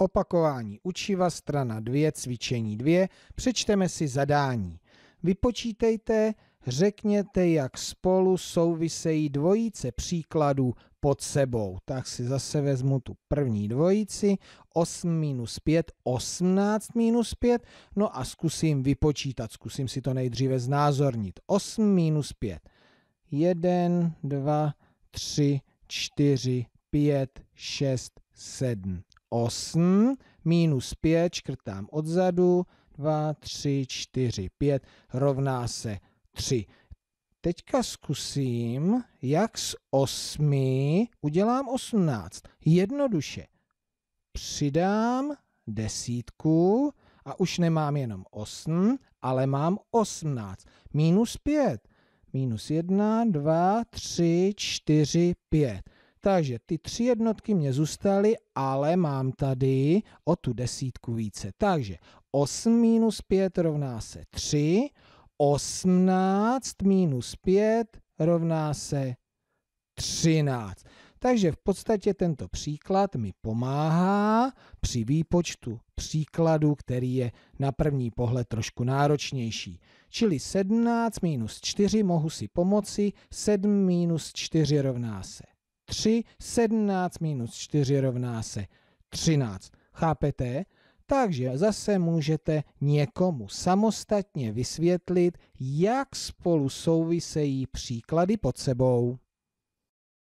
Opakování učiva strana 2, cvičení 2, přečteme si zadání. Vypočítejte, řekněte, jak spolu souvisejí dvojice příkladů pod sebou. Tak si zase vezmu tu první dvojici, 8 minus 5, 18 minus 5, no a zkusím vypočítat, zkusím si to nejdříve znázornit. 8 minus 5, 1, 2, 3, 4, 5, 6, 7, 8, minus 5, škrtám odzadu, 2, 3, 4, 5, rovná se 3. Teďka zkusím, jak z 8 udělám 18. Jednoduše. Přidám desítku a už nemám jenom 8, ale mám 18. Minus 5. Minus 1, 2, 3, 4, 5. Takže ty tři jednotky mě zůstaly, ale mám tady o tu desítku více. Takže 8 minus 5 rovná se 3, 18 minus 5 rovná se 13. Takže v podstatě tento příklad mi pomáhá při výpočtu příkladu, který je na první pohled trošku náročnější. Čili 17 minus 4 mohu si pomoci, 7 minus 4 rovná se 3, 17 minus 4 rovná se 13. Chápete? Takže zase můžete někomu samostatně vysvětlit, jak spolu souvisejí příklady pod sebou.